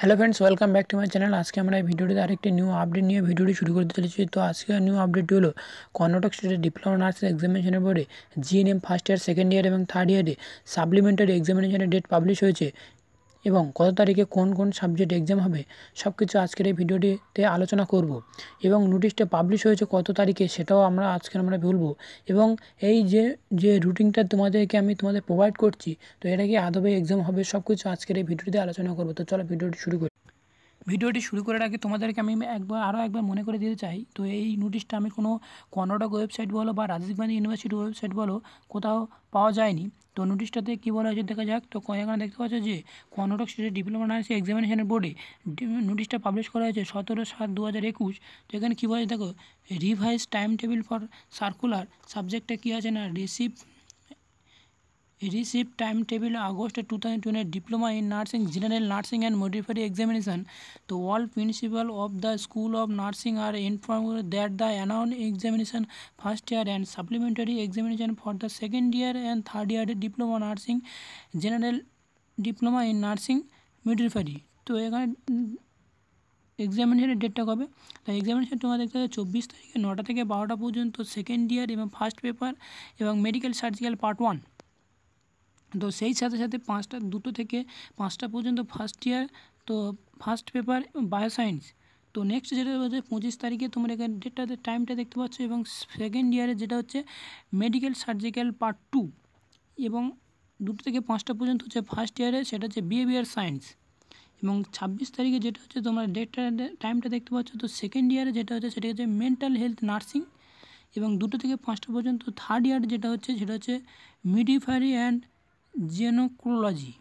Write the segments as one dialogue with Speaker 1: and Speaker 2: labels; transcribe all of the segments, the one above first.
Speaker 1: hello friends welcome back to my channel আজকে আমরা এই ভিডিওটিতে আরেকটি নিউ আপডেট নিয়ে ভিডিওটি শুরু করতে চলেছি তো আজকে নিউ আপডেটটি হলো কর্ণাটক স্টেটের ডিপ্লোমা নার্সের এক্সামিনেশনের বোর্ডে GNM first year second year এবং থার্ড ইয়ারে সাপ্লিমেন্টারি এক্সামিনেশনের ডেট পাবলিশ হয়েছে এবং কত তারিখে কোন কোন সাবজেক্ট এক্সাম হবে সব কিছু আজকের এই ভিডিওটিতে আলোচনা করব এবং নোটিশটা পাবলিশ হয়েছে কত তারিখে সেটাও আমরা আজকে আমরা বলবো এবং এই যে যে রুটিনটা তোমাদেরকে আমি তোমাদের প্রোভাইড করছি তো এটা কি আদবে এক্সাম হবে সব কিছু আজকের এই ভিডিওটিতে আলোচনা করবো তো চলো ভিডিওটি শুরু করি ভিডিওটি শুরু করার আগে তোমাদেরকে আমি একবার আরও একবার মনে করে দিতে চাই তো এই নোটিশটা আমি কোনো কর্ণাটক ওয়েবসাইট বলো বা রাজীব গান্ধী ইউনিভার্সিটি ওয়েবসাইট বলো কোথাও পাওয়া যায়নি তো নোটিশটাতে কী বলা হয়েছে দেখা যাক তো এখানে দেখতে পাচ্ছ যে কর্ণাটক স্টেটের ডিপ্লোমা নার্সিং এক্সামিনেশনের বোর্ডে নোটিশটা পাবলিশ করা হয়েছে সতেরো সাত দু হাজার একুশ তো এখানে কী বলা হয়েছে দেখো revise time table for circular সাবজেক্টটা কী আছে না receive receive time table August two thousand twenty diploma in nursing general nursing and midwifery examination to all principal of the school of nursing are inform that the annual examination first year and supplementary examination for the second year and third year diploma nursing general diploma in nursing midwifery তো এখানে এক্সামিনেশনের ডেটটা কবে তো examination তোমার দেখতে হবে চব্বিশ তারিখে নটা থেকে বারোটা পর্যন্ত সেকেন্ড ইয়ার এবং ফার্স্ট পেপার এবং মেডিকেল সার্জিক্যাল পার্ট ওয়ান তো সেই সাথে সাথে পাঁচটা দুটো থেকে পাঁচটা পর্যন্ত ফার্স্ট ইয়ার তো ফার্স্ট পেপার সায়েন্স তো নেক্সট যেটা হচ্ছে পঁচিশ তারিখে তোমরা এখানে ডেটটাতে টাইমটা দেখতে পাচ্ছ এবং সেকেন্ড ইয়ারে যেটা হচ্ছে মেডিকেল সার্জিক্যাল পার্ট টু এবং দুটো থেকে পাঁচটা পর্যন্ত হচ্ছে ফার্স্ট ইয়ারে সেটা হচ্ছে বিহেভিয়ার সায়েন্স এবং ছাব্বিশ তারিখে যেটা হচ্ছে তোমরা ডেটটা টাইমটা দেখতে পাচ্ছ তো সেকেন্ড ইয়ারে যেটা হচ্ছে সেটা হচ্ছে মেন্টাল হেলথ নার্সিং এবং দুটো থেকে পাঁচটা পর্যন্ত থার্ড ইয়ার যেটা হচ্ছে সেটা হচ্ছে মিডিফারি অ্যান্ড জেনোক্রোলজি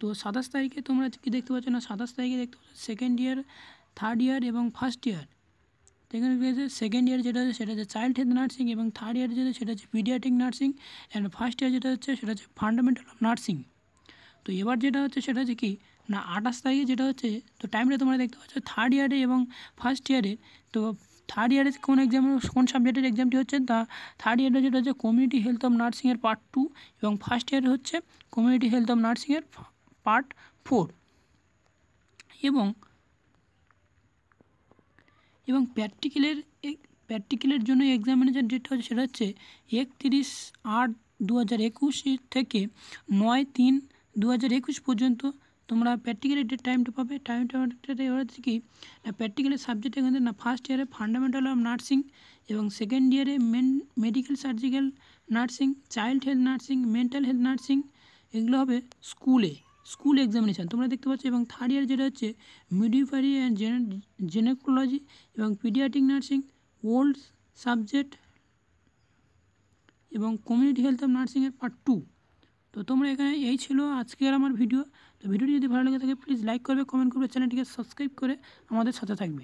Speaker 1: তো সাতাশ তারিখে তোমরা কি দেখতে পাচ্ছ না সাতাশ তারিখে দেখতে পাচ্ছ সেকেন্ড ইয়ার থার্ড ইয়ার এবং ফার্স্ট ইয়ার এখানে সেকেন্ড ইয়ার যেটা হচ্ছে সেটা হচ্ছে চাইল্ড হেলথ নার্সিং এবং থার্ড ইয়ার যেটা সেটা হচ্ছে paediatric nursing and first year যেটা হচ্ছে সেটা হচ্ছে ফান্ডামেন্টাল অফ নার্সিং তো এবার যেটা হচ্ছে সেটা হচ্ছে কি না আঠাশ তারিখে যেটা হচ্ছে তো টাইমটা তোমরা দেখতে পাচ্ছ থার্ড ইয়ারে এবং ফার্স্ট ইয়ারে তো থার্ড ইয়ারের কোন এক্সামের কোন সাবজেক্টের এক্সামটি হচ্ছে তা থার্ড ইয়ারে যেটা হচ্ছে কমিউনিটি হেলথ অফ নার্সিংয়ের পার্ট টু এবং ফার্স্ট ইয়ারে হচ্ছে কমিউনিটি হেলথ অফ নার্সিংয়ের পার্ট ফোর এবং এবং প্র্যাকটিক্যালের প্র্যাকটিক্যালের জন্য এক্সামিনেশন ডেটটা হচ্ছে সেটা হচ্ছে একত্রিশ আট দু হাজার একুশ থেকে নয় তিন দু হাজার একুশ পর্যন্ত তোমরা প্র্যাকটিক্যালি ডেট টাইমটা পাবে টাইমটা হচ্ছে কি না প্র্যাকটিক্যালি সাবজেক্ট এখানে না ফার্স্ট ইয়ারে ফান্ডামেন্টাল অফ নার্সিং এবং সেকেন্ড ইয়ারে main medical surgical nursing child health nursing mental health nursing এগুলো হবে স্কুলে স্কুল এক্সামিনেশান তোমরা দেখতে পাচ্ছ এবং থার্ড ইয়ার যেটা হচ্ছে মিডিফারি অ্যান্ড জেনেকোলজি এবং পিডিয়াটিক নার্সিং ওল্ড সাবজেক্ট এবং কমিউনিটি হেলথ অফ নার্সিংয়ের পার্ট টু তো তোমরা এখানে এই ছিল আজকের আমার ভিডিও তো ভিডিওটি যদি ভালো লেগে থাকে প্লিজ লাইক করবে কমেন্ট করবে চ্যানেলটিকে সাবস্ক্রাইব করে আমাদের সাথে থাকবে